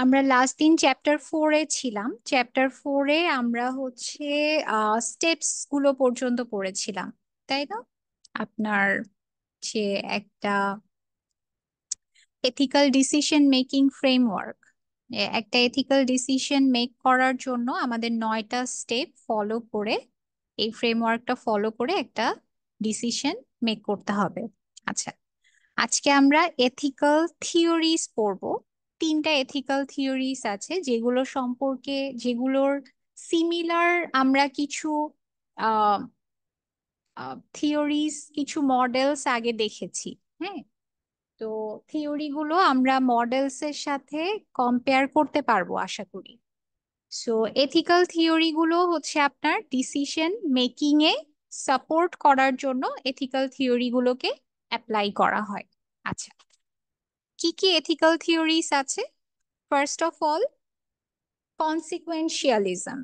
আমরা লাস্ট দিন চ্যাপ্টার ফোরে ছিলাম চ্যাপ্টার ফোরে আমরা হচ্ছে স্টেপস গুলো পর্যন্ত পড়েছিলাম তাই না আপনার যে একটা এথিক্যাল ডিসিশন মেকিং ফ্রেমওয়ার্ক একটা এথিক্যাল ডিসিশন মেক করার জন্য আমাদের নয়টা স্টেপ ফলো করে এই ফ্রেমওয়ার্কটা ফলো করে একটা ডিসিশন মেক করতে হবে আচ্ছা আজকে আমরা এথিক্যাল থিওরিজ পড়বো তিনটা এথিক্যাল থিওরিস আছে যেগুলো সম্পর্কে যেগুলোর সিমিলার আমরা কিছু থিওরিস কিছু মডেলস আগে দেখেছি হ্যাঁ তো থিওরিগুলো আমরা মডেলস এর সাথে কম্পেয়ার করতে পারবো আশা করি সো এথিক্যাল থিওরিগুলো হচ্ছে আপনার ডিসিশন মেকিং এ সাপোর্ট করার জন্য এথিক্যাল থিওরিগুলোকে অ্যাপ্লাই করা হয় আচ্ছা কি কি এথিক্যাল থিওরিস আছে first of all consequentialism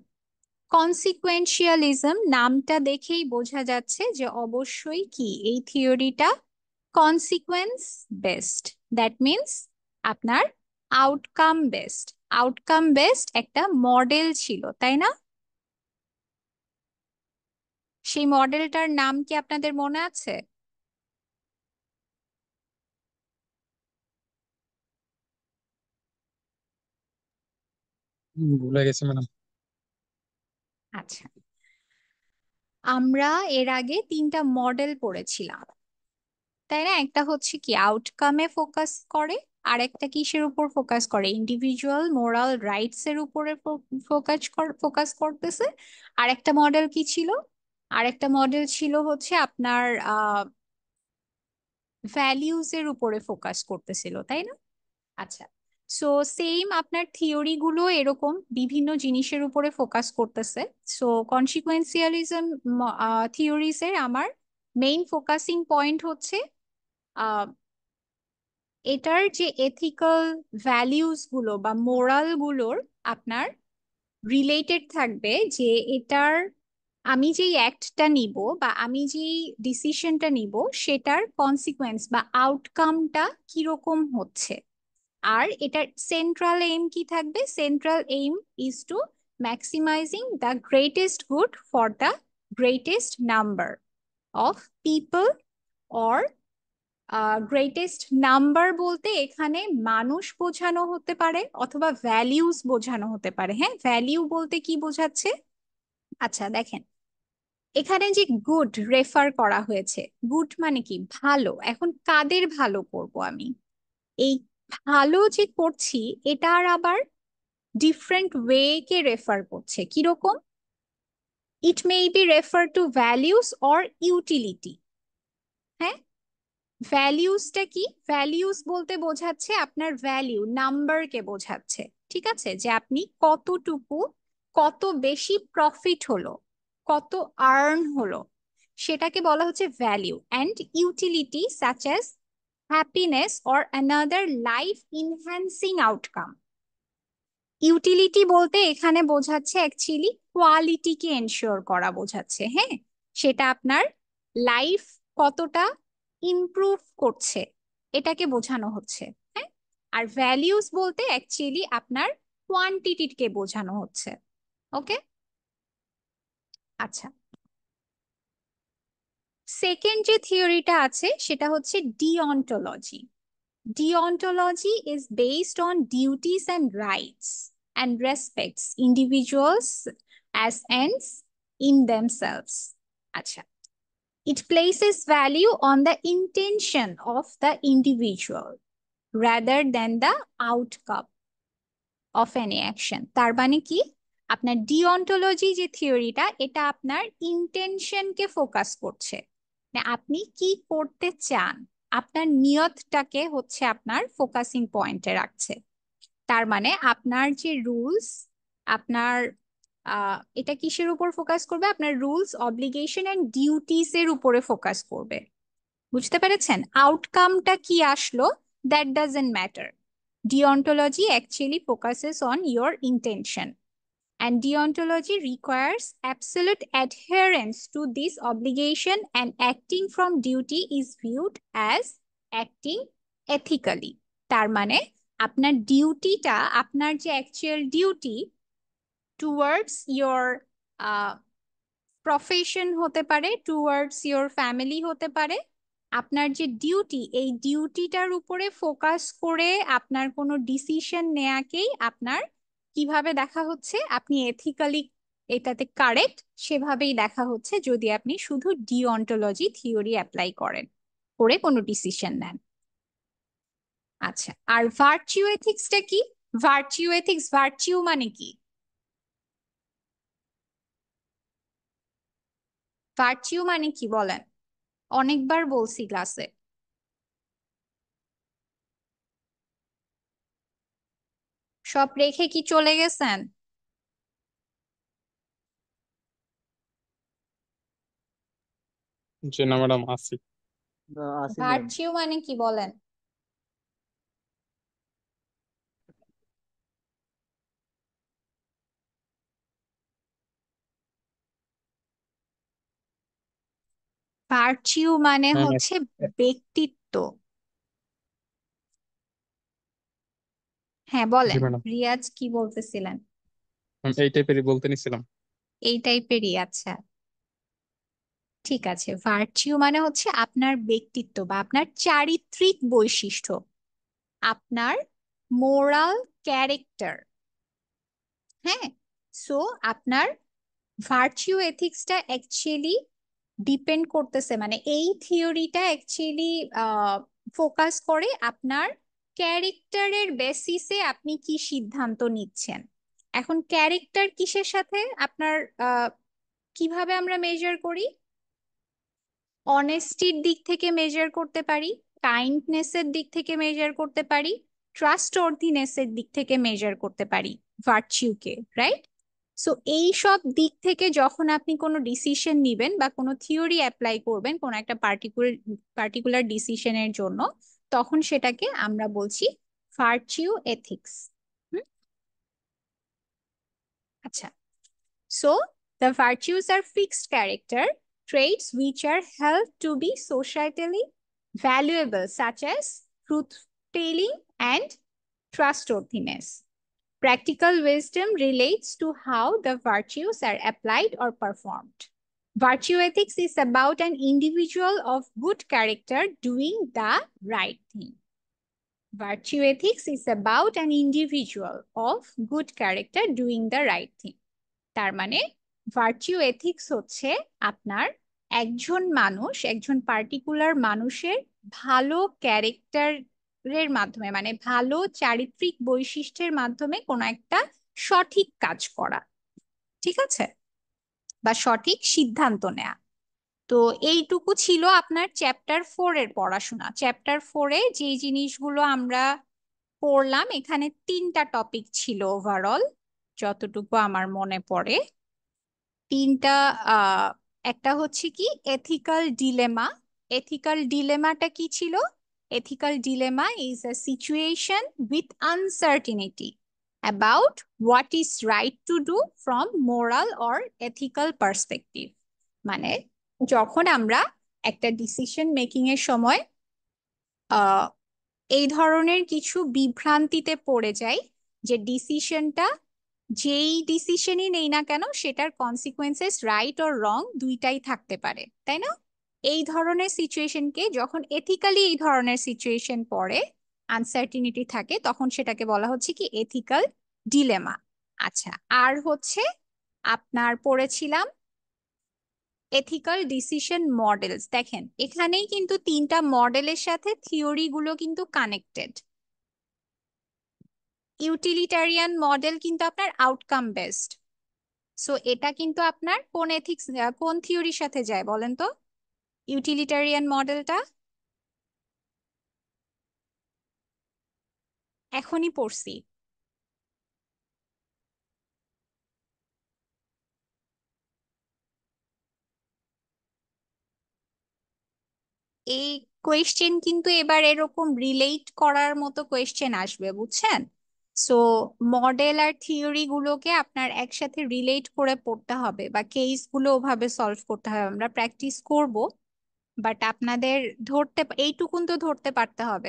consequentialism নামটা দেখেই বোঝা যাচ্ছে যে অবশ্যই কি এই থিওরিটা কনসিকুয়েন্স বেস্ট দ্যাট মিনস আপনার আউটকাম বেস্ট আউটকাম বেসড একটা মডেল ছিল তাই না সেই মডেলটার নাম কি আপনাদের মনে আছে ভুলে গেছি ম্যাডাম আচ্ছা আমরা এর আগে তিনটা মডেল পড়েছিলাম তাই না একটা হচ্ছে কি আউটকামে ফোকাস করে আর একটা কিসের উপর ফোকাস করে ইন্ডিভিজুয়াল মোরাল রাইটস এর উপরে ফোকাস ফোকাস করতেছে আর একটা মডেল কি ছিল আর একটা মডেল ছিল হচ্ছে আপনার আহ ভ্যালিউজ এর উপরে ফোকাস করতেছিল তাই না আচ্ছা সো সেম আপনার গুলো এরকম বিভিন্ন জিনিসের উপরে ফোকাস করতেছে সো কনসিকুয়েন্সিয়ালিজম এর আমার মেইন ফোকাসিং পয়েন্ট হচ্ছে এটার যে এথিক্যাল ভ্যালিউসগুলো বা মোরালগুলোর আপনার রিলেটেড থাকবে যে এটার আমি যেই অ্যাক্টটা নিব বা আমি যেই ডিসিশনটা নিব সেটার কনসিকোয়েন্স বা আউটকামটা কিরকম হচ্ছে আর এটার সেন্ট্রাল এইম কি থাকবে central aim is to maximising the greatest good for the greatest number of people or greatest number বলতে এখানে মানুষ বোঝানো হতে পারে অথবা ভ্যালিউস বোঝানো হতে পারে হ্যাঁ ভ্যালিউ বলতে কি বোঝাচ্ছে আচ্ছা দেখেন এখানে যে গুড রেফার করা হয়েছে গুড মানে কি ভালো এখন কাদের ভালো করব আমি এই ভালো যে করছি এটার আবার ডিফারেন্ট কে রেফার করছে কিরকম it may be refer to values or utility হ্যাঁ ভ্যালিউসটা কি ভ্যালিউস বলতে বোঝাচ্ছে আপনার ভ্যালিউ নাম্বারকে বোঝাচ্ছে ঠিক আছে যে আপনি কতটুকু কত বেশি প্রফিট হলো কত আর্ন হলো সেটাকে বলা হচ্ছে value and utility such as happiness or another life enhancing outcome utility বলতে এখানে বোঝাচ্ছে অ্যাকচুয়ালি কোয়ালিটিকে এনশিওর করা বোঝাচ্ছে হ্যাঁ সেটা আপনার লাইফ কতটা ইমপ্রুভ করছে এটাকে বোঝানো হচ্ছে হ্যাঁ আর ভ্যালিউস বলতে অ্যাকচুয়ালি আপনার কোয়ান্টিটিকে বোঝানো হচ্ছে ওকে আচ্ছা সেকেন্ড যে থিওরিটা আছে সেটা হচ্ছে deontology deontology is based on duties and rights and respects individuals as ends in themselves আচ্ছা It places value on the intention of the individual rather than the outcome of any action তার মানে কি আপনার ডিঅন্টোলজি যে থিওরিটা এটা আপনার ইন্টেনশনকে focus করছে মানে আপনি কি করতে চান আপনার নিয়তটাকে হচ্ছে আপনার ফোকাসিং পয়েন্টে রাখছে তার মানে আপনার যে রুলস আপনার এটা কিসের উপর ফোকাস করবে আপনার রুলস অব্লিগেশন অ্যান্ড ডিউটিস এর উপরে ফোকাস করবে বুঝতে পেরেছেন আউটকামটা কি আসলো that doesn't matter deontology actually focuses on your intention and deontology requires absolute adherence to this obligation and acting from duty is viewed as acting ethically. তার মানে আপনার ডিউটিটা আপনার যে actual duty towards your profession হতে পারে towards your family হতে পারে আপনার যে ডিউটি এই ডিউটিটার উপরে ফোকাস করে আপনার কোনো ডিসিশন নেয়াকেই আপনার কিভাবে দেখা হচ্ছে আপনি এথিক্যালি এটাতে কারেক্ট সেভাবেই দেখা হচ্ছে যদি আপনি শুধু ডিঅন্টোলজি থিওরি অ্যাপ্লাই করেন করে কোনো ডিসিশন নেন আচ্ছা আর ভার্চিউ এথিক্সটা কি ভার্চিউ এথিক্স ভার্চিউ মানে কি ভার্চিউ মানে কি বলেন অনেকবার বলছি ক্লাসে সব রেখে কি চলে গেছেন ম্যাডাম আসি ভার্চিউ মানে কি বলেন ভার্চিউ মানে হ্যাঁ, হ্যাঁ। হচ্ছে ব্যক্তিত্ব হ্যাঁ বলেন ম্যাডাম রিয়াজ কি বলতেছিলেন এই টাইপেরই বলতে নিছিলাম এই টাইপেরই আচ্ছা ঠিক আছে ভার্চিউ মানে হচ্ছে আপনার ব্যক্তিত্ব বা আপনার চারিত্রিক বৈশিষ্ট্য আপনার মোরাল ক্যারেক্টার হ্যাঁ সো আপনার ভার্চিউ এথিক্সটা অ্যাকচুয়ালি ডিপেন্ড করতেছে মানে এই থিওরিটা অ্যাকচুয়ালি ফোকাস করে আপনার ক্যারেক্টারের বেসিসে আপনি কি সিদ্ধান্ত নিচ্ছেন এখন ক্যারেক্টার কিসের সাথে আপনার কিভাবে আমরা মেজার করি অনেস্টির দিক থেকে মেজার করতে পারি কাইন্ডনেসের দিক থেকে মেজার করতে পারি ট্রাস্ট অর্থিনেসের দিক থেকে মেজার করতে পারি ভার্চিউকে রাইট সো এই সব দিক থেকে যখন আপনি কোনো ডিসিশন নেবেন বা কোনো থিওরি অ্যাপ্লাই করবেন কোনো একটা পার্টিকুলার পার্টিকুলার ডিসিশনের জন্য তখন সেটাকে আমরা বলছি ভার্চিউ এথিক্স আচ্ছা so the virtues are fixed character traits which are held to be societally valuable such as truth telling and trustworthiness practical wisdom relates to how the virtues are applied or performed Virtue ethics is about an individual of good character doing the right thing. Virtue ethics is about an individual of good character doing the right thing. Tarmane, virtue ethics hoche apnar ekjon manush, ekjon particular manusher, bhalo character ক্যারেক্টারের মাধ্যমে mane bhalo charitrik boishishter মাধ্যমে কোনো একটা সঠিক কাজ করা ঠিক আছে বা সঠিক সিদ্ধান্ত নেয়া তো এইটুকু ছিল আপনার চ্যাপ্টার ফোর এর পড়াশোনা চ্যাপ্টার ফোরে যে জিনিসগুলো আমরা পড়লাম এখানে তিনটা টপিক ছিল ওভারঅল যতটুকু আমার মনে পড়ে তিনটা একটা হচ্ছে কি এথিক্যাল ডিলেমা এথিক্যাল ডিলেমাটা কি ছিল ethical dilemma is a situation with uncertainty about what is right to do from moral or ethical perspective মানে যখন আমরা একটা ডিসিশন মেকিং এর সময় এই ধরনের কিছু বিভ্রান্তিতে পড়ে যাই যে ডিসিশনটা যেই ডিসিশনই নেই না কেন সেটার কনসিকুয়েন্সেস রাইট অর রং দুইটাই থাকতে পারে তাই না এই ধরনের সিচুয়েশনকে যখন এথিক্যালি এই ধরনের সিচুয়েশন পড়ে আনসার্টিনিটি থাকে তখন সেটাকে বলা হচ্ছে কি এথিক্যাল ডিলেমা আচ্ছা আর হচ্ছে আপনার পড়েছিলাম এথিক্যাল ডিসিশন মডেলস দেখেন এখানেই কিন্তু তিনটা মডেলের সাথে থিওরিগুলো কিন্তু কানেক্টেড ইউটিলিটারিয়ান মডেল কিন্তু আপনার আউটকাম বেসড সো এটা কিন্তু আপনার কোন এথিক্স কোন থিওরির সাথে যায় বলেন তো ইউটিলিটারিয়ান মডেলটা এখনই পড়ছি এই কোয়েশ্চেন কিন্তু এবার এরকম রিলেট করার মতো কোয়েশ্চেন আসবে বুঝছেন সো মডেল আর থিওরি গুলোকে আপনার একসাথে রিলেট করে পড়তে হবে বা কেস গুলো ওভাবে সলভ করতে হবে আমরা প্র্যাকটিস করব বাট আপনাদের ধরতে এইটুকুন তো ধরতে পারতে হবে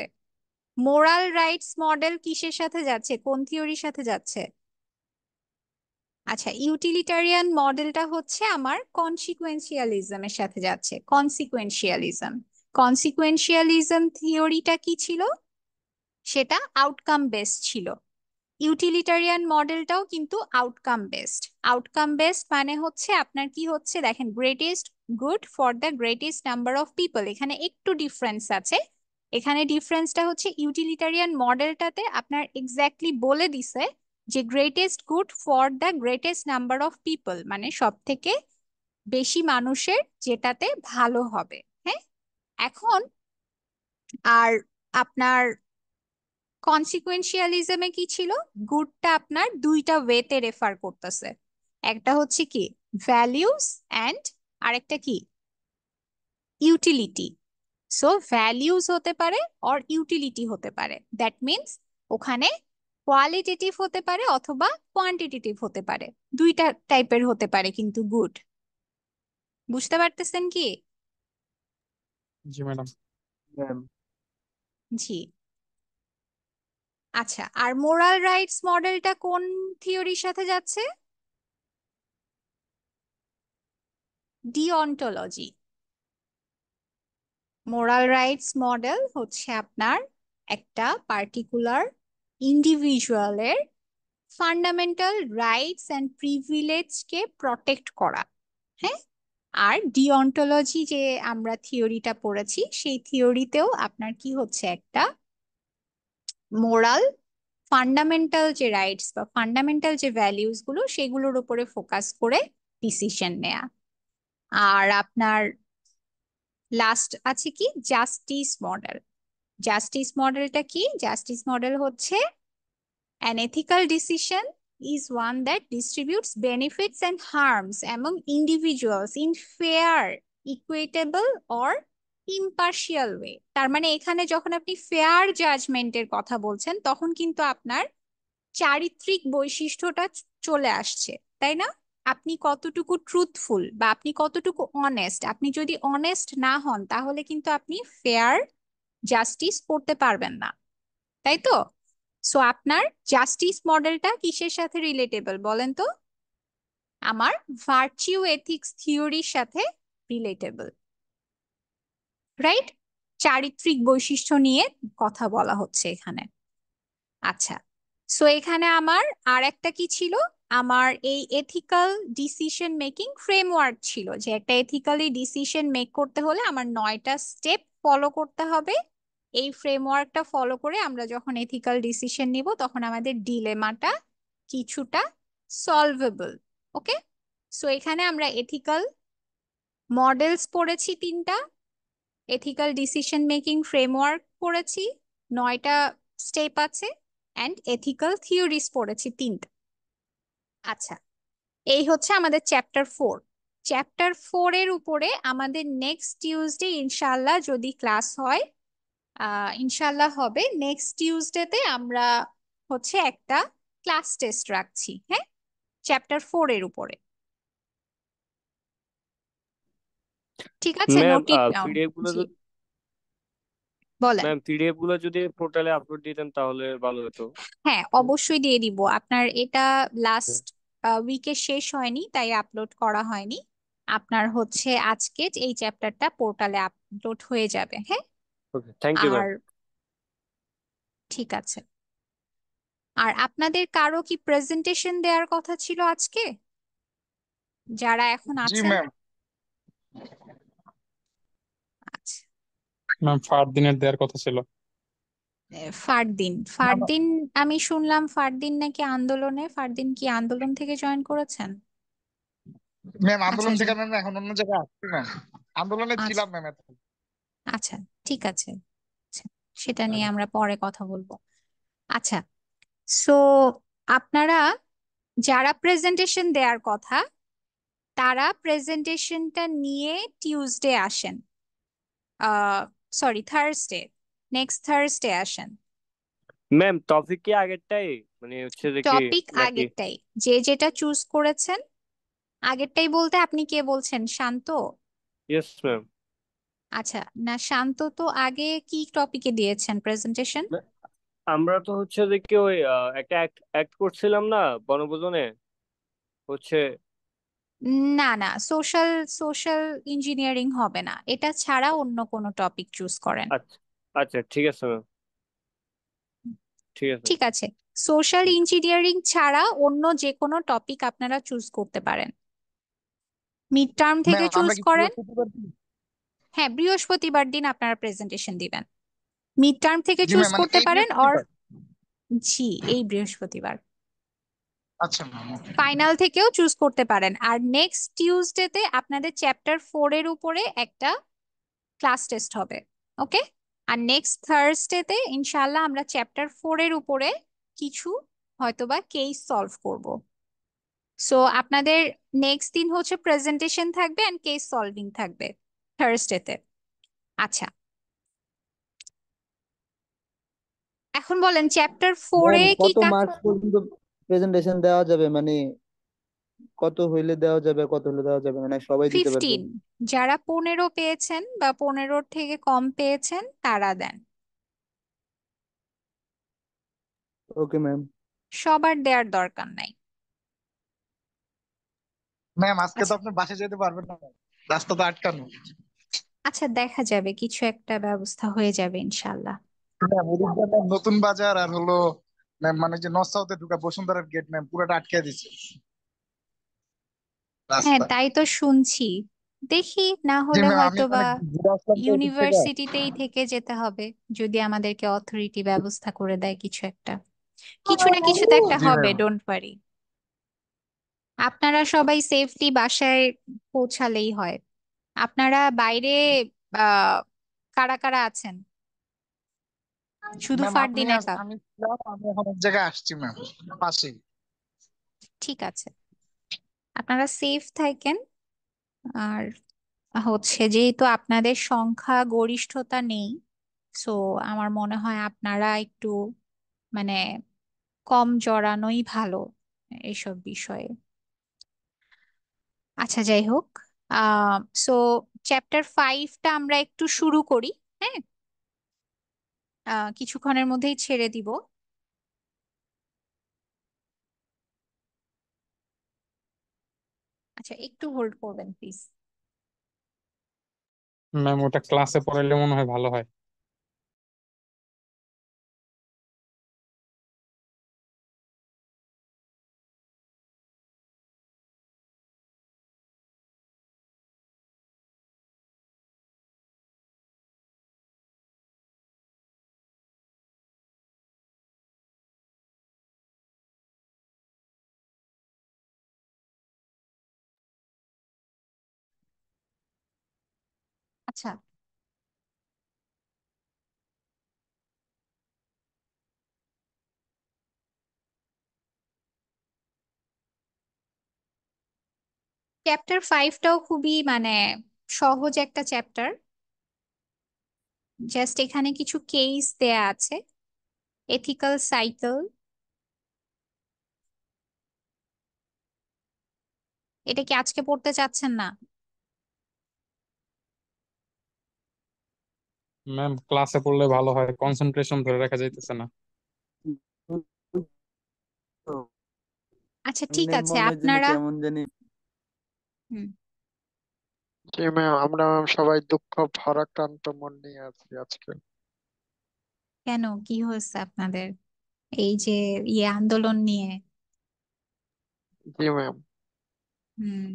মোরাল রাইটস মডেল কিসের সাথে যাচ্ছে কোন থিওরির সাথে যাচ্ছে আচ্ছা ইউটিলিটারিয়ান মডেলটা হচ্ছে আমার কনসিকুয়েন্সিয়ালিজমের সাথে যাচ্ছে কনসিকুয়েন্সিয়ালিজম কনসিকুয়েন্সিয়ালিজম থিওরিটা কি ছিল সেটা আউটকাম বেসড ছিল ইউটিলিটারিয়ান মডেলটাও কিন্তু আউটকাম বেসড আউটকাম বেসড মানে হচ্ছে আপনার কি হচ্ছে দেখেন greatest good for the greatest number of people এখানে একটু ডিফারেন্স আছে এখানে ডিফারেন্সটা হচ্ছে ইউটিলিটারিয়ান মডেলটাতে আপনার এক্স্যাক্টলি বলে দিছে যে greatest good for the greatest number of people মানে সব থেকে বেশি মানুষের যেটাতে ভালো হবে হ্যাঁ এখন আর আপনার কনসিকুয়েন্সিয়ালিজমে কি ছিল গুডটা আপনার দুইটা ওয়েতে রেফার করতেছে একটা হচ্ছে কি ভ্যালিউস অ্যান্ড আরেকটা কি ইউটিলিটি সো ভ্যালিউজ হতে পারে অর ইউটিলিটি হতে পারে দ্যাট মিনস ওখানে কোয়ালিটেটিভ হতে পারে অথবা কোয়ান্টিটেটিভ হতে পারে দুইটা টাইপের হতে পারে কিন্তু গুড বুঝতে পারতেছেন কি জি ম্যাডাম জি আচ্ছা আর মোরাল রাইটস মডেলটা কোন থিওরির সাথে যাচ্ছে ডিঅন্টোলজি মোরাল রাইটস মডেল হচ্ছে আপনার একটা পার্টিকুলার ইন্ডিভিজুয়ালের ফান্ডামেন্টাল রাইটস অ্যান্ড প্রিভিলেজকে প্রটেক্ট করা হ্যাঁ আর ডিঅন্টোলজি যে আমরা থিওরিটা পড়েছি সেই থিওরিতেও আপনার কি হচ্ছে একটা মোরাল ফান্ডামেন্টাল যে রাইটস বা ফান্ডামেন্টাল যে ভ্যালিউসগুলো সেগুলোর উপরে ফোকাস করে ডিসিশন নেয়া আর আপনার লাস্ট আছে কি জাস্টিস মডেল জাস্টিস মডেলটা কি জাস্টিস মডেল হচ্ছে an ethical decision is one that distributes benefits and harms among individuals in fair equitable or impartial way তার মানে এখানে যখন আপনি ফেয়ার জাজমেন্টের কথা বলছেন তখন কিন্তু আপনার চারিত্রিক বৈশিষ্ট্যটা চলে আসছে তাই না আপনি কতটুকু ট্রুথফুল বা আপনি কতটুকু অনেস্ট আপনি যদি অনেস্ট না হন তাহলে কিন্তু আপনি ফেয়ার জাস্টিস করতে পারবেন না তাই তো সো আপনার জাস্টিস মডেলটা কিসের সাথে রিলেটেবল বলেন তো আমার ভার্চিউ এথিক্স থিওরির সাথে রিলেটেবল রাইট চারিত্রিক বৈশিষ্ট্য নিয়ে কথা বলা হচ্ছে এখানে আচ্ছা সো এখানে আমার আর একটা কি ছিল আমার এই এথিক্যাল ডিসিশন মেকিং ফ্রেমওয়ার্ক ছিল যে একটা এথিক্যালি ডিসিশন মেক করতে হলে আমার নয়টা স্টেপ ফলো করতে হবে এই ফ্রেমওয়ার্কটা ফলো করে আমরা যখন এথিক্যাল ডিসিশন নিব তখন আমাদের ডিলেমাটা কিছুটা সলভেবল ওকে সো এখানে আমরা এথিক্যাল মডেলস পড়েছি তিনটা এথিক্যাল ডিসিশন মেকিং ফ্রেমওয়ার্ক পড়েছি নয়টা স্টেপ আছে অ্যান্ড এথিক্যাল থিওরিস পড়েছি তিনটা আচ্ছা এই হচ্ছে আমাদের চ্যাপ্টার ফোর চ্যাপ্টার ফোর এর উপরে আমাদের নেক্সট টিউজডে ইনশাল্লাহ যদি ক্লাস হয় ইনশাল্লাহ হবে নেক্সট টিউসডেতে আমরা হচ্ছে একটা ক্লাস টেস্ট রাখছি হ্যাঁ চ্যাপ্টার ফোর এর উপরে ঠিক আছে আপলোড দিতেন তাহলে ভালো হতো হ্যাঁ অবশ্যই দিয়ে দিব আপনার এটা লাস্ট উইকে শেষ হয়নি তাই আপলোড করা হয়নি আপনার হচ্ছে আজকে এই চ্যাপ্টারটা পোর্টালে আপলোড হয়ে যাবে হ্যাঁ থ্যাংক ইউ আর ঠিক আছে আর আপনাদের কারো কি প্রেজেন্টেশন দেওয়ার কথা ছিল আজকে যারা এখন জি আছেন ম্যাম আচ্ছা ম্যাম ফার দিনের দেওয়ার কথা ছিল ফারদিন ফারদিন আমি শুনলাম ফারদিন নাকি আন্দোলনে ফারদিন কি আন্দোলন থেকে জয়েন করেছেন ম্যাম আচ্ছা, আন্দোলন আচ্ছা। থেকে ম্যাম এখন অন্য জায়গায় আসছি ম্যাম আন্দোলনে আচ্ছা। ছিলাম ম্যাম আচ্ছা ঠিক আছে সেটা নিয়ে হ্যাঁ। আমরা পরে কথা বলবো আচ্ছা সো আপনারা যারা প্রেজেন্টেশন দেওয়ার কথা তারা প্রেজেন্টেশনটা নিয়ে টিউসডে আসেন সরি থার্সডে নেক্সট থার্সডে আসেন ম্যাম টপিক কি আগেরটাই মানে হচ্ছে যে কি টপিক আগেরটাই যে যেটা চুজ করেছেন আগেরটাই বলতে আপনি কে বলছেন শান্ত ইয়েস ম্যাম আচ্ছা না শান্ত তো আগে কি টপিকে দিয়েছেন প্রেজেন্টেশন আমরা তো হচ্ছে যে কি ওই একটা অ্যাক্ট করছিলাম না বনভোজনে হচ্ছে না না সোশ্যাল সোশ্যাল ইঞ্জিনিয়ারিং হবে না এটা ছাড়া অন্য কোনো টপিক চুজ করেন আচ্ছা আচ্ছা ঠিক আছে ম্যাম ঠিক আছে ঠিক আছে সোশ্যাল ইঞ্জিনিয়ারিং ছাড়া অন্য যে কোনো টপিক আপনারা চুজ করতে পারেন মিড টার্ম থেকে ম্যাম চুজ আমরা কি করেন বৃহস্পতিবার দিন- হ্যাঁ বৃহস্পতিবার দিন আপনারা প্রেজেন্টেশন দিবেন মিড টার্ম থেকে জি চুজ ম্যাম মানে করতে এই পারেন অর বৃহস্পতিবার জি এই বৃহস্পতিবার আচ্ছা ম্যাম ওকে ফাইনাল থেকেও চুজ করতে পারেন আর নেক্সট টিউসডেতে আপনাদের চ্যাপ্টার ফোর এর উপরে একটা ক্লাস টেস্ট হবে ওকে আর নেক্সট থার্সডেতে ইনশাল্লাহ আমরা চ্যাপ্টার ফোরের উপরে কিছু হয়তোবা কেস সলভ করব সো আপনাদের নেক্সট দিন হচ্ছে প্রেজেন্টেশন থাকবে অ্যান্ড কেস সলভিং থাকবে থার্সডেতে আচ্ছা এখন বলেন চ্যাপ্টার ফোরে কি মার্কস পর্যন্ত প্রেজেন্টেশন দেওয়া যাবে মানে কত হইলে দেওয়া যাবে কত হইলে দেওয়া যাবে মানে সবাই দিতে পারবে যারা পনেরো পেয়েছেন বা পনেরোর থেকে কম পেয়েছেন তারা দেন ওকে ম্যাম সবার দেওয়ার দরকার নাই ম্যাম আজকে তো আচ্ছা। আপনি বাসে যেতে পারবেন না রাস্তা তো আটকানো আচ্ছা দেখা যাবে কিছু একটা ব্যবস্থা হয়ে যাবে ইনশাল্লাহ নতুন বাজার আর হলো ম্যাম মানে যে নর্থ সাউথে ঢুকা বসুন্ধরার গেট ম্যাম পুরোটা আটকে দিচ্ছে হ্যাঁ রাস্তা তাই তো শুনছি দেখি না যে হলে আমি হয়তো বা মানে ঘুরে আসলাম তো ওদিক থেকে ইউনিভার্সিটিতেই থেকে যেতে হবে যদি আমাদেরকে অথরিটি ব্যবস্থা করে দেয় কিছু একটা কিছু না কিছু তো একটা জি হবে ম্যাম ডোন্ট ওয়ারি আপনারা সবাই সেফটি বাসায় পৌঁছালেই হয় আপনারা বাইরে আহ কারা কারা আছেন শুধু ম্যাম আপনি ফারদিন আস- একা আমি ছিলাম আমি এখন এক জায়গায় আসছি ম্যাম পাশেই ঠিক আছে আপনারা সেফ থাকেন আর হচ্ছে যেহেতু আপনাদের সংখ্যা গরিষ্ঠতা নেই সো আমার মনে হয় আপনারা একটু মানে কম জড়ানোই ভালো এসব বিষয়ে আচ্ছা যাই হোক সো চ্যাপ্টার ফাইভটা আমরা একটু শুরু করি হ্যাঁ কিছুক্ষণের মধ্যেই ছেড়ে দিব আচ্ছা একটু হোল্ড করবেন প্লিজ ম্যাম ওটা ক্লাসে পড়াইলে মনে হয় ভালো হয় আচ্ছা চ্যাপ্টার ফাইভটাও খুবই মানে সহজ একটা চ্যাপ্টার জাস্ট এখানে কিছু কেস দেয়া আছে এথিক্যাল সাইকেল এটা কি আজকে পড়তে চাচ্ছেন না ম্যাম ক্লাসে পড়লে ভালো হয় কনসেন্ট্রেশন ধরে রাখা যাইতেছে না আচ্ছা ঠিক আছে আপনারা কেমন জানি জি ম্যাম আমরা সবাই দুঃখ ভারাক্রান্ত মন নিয়ে আছি আজকে কেন কি হয়েছে আপনাদের এই যে ইয়ে আন্দোলন নিয়ে জি ম্যাম হুম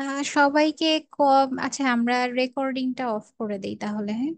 আহ সবাইকে আচ্ছা আমরা রেকর্ডিংটা অফ করে দিই তাহলে হ্যাঁ